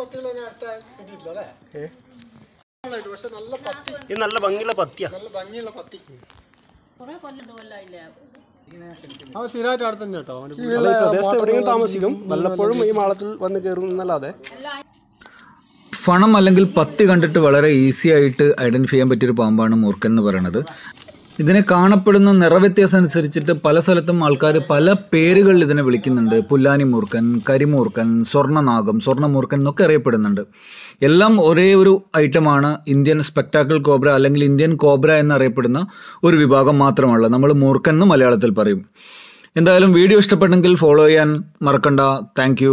വലിയ നല്ല പത്തി നല്ല ഭംഗിയുള്ള പത്തിയാ നല്ല ഭംഗിയുള്ള പത്തി താമസിക്കും ഈ വന്ന് ഫണം അല്ലെങ്കിൽ പത്തി കണ്ടിട്ട് വളരെ ഈസി ആയിട്ട് ഐഡന്റിഫൈ ചെയ്യാൻ പറ്റിയൊരു പാമ്പാണ് മൂർഖൻ എന്ന് പറയുന്നത് ഇതിനെ കാണപ്പെടുന്ന നിറവ്യത്യാസം അനുസരിച്ചിട്ട് പല സ്ഥലത്തും ആൾക്കാർ പല പേരുകളിൽ ഇതിനെ വിളിക്കുന്നുണ്ട് പുല്ലാനി മൂർക്കൻ കരിമൂർക്കൻ സ്വർണ്ണനാഗം സ്വർണ്ണമൂർക്കൻ എന്നൊക്കെ അറിയപ്പെടുന്നുണ്ട് എല്ലാം ഒരേ ഒരു ഐറ്റമാണ് ഇന്ത്യൻ സ്പെക്ടാക്കിൾ കോബ്ര അല്ലെങ്കിൽ ഇന്ത്യൻ കോബ്ര എന്നറിയപ്പെടുന്ന ഒരു വിഭാഗം മാത്രമല്ല നമ്മൾ മൂർക്കൻ എന്ന് മലയാളത്തിൽ പറയും എന്തായാലും വീഡിയോ ഇഷ്ടപ്പെട്ടെങ്കിൽ ഫോളോ ചെയ്യാൻ മറക്കണ്ട താങ്ക്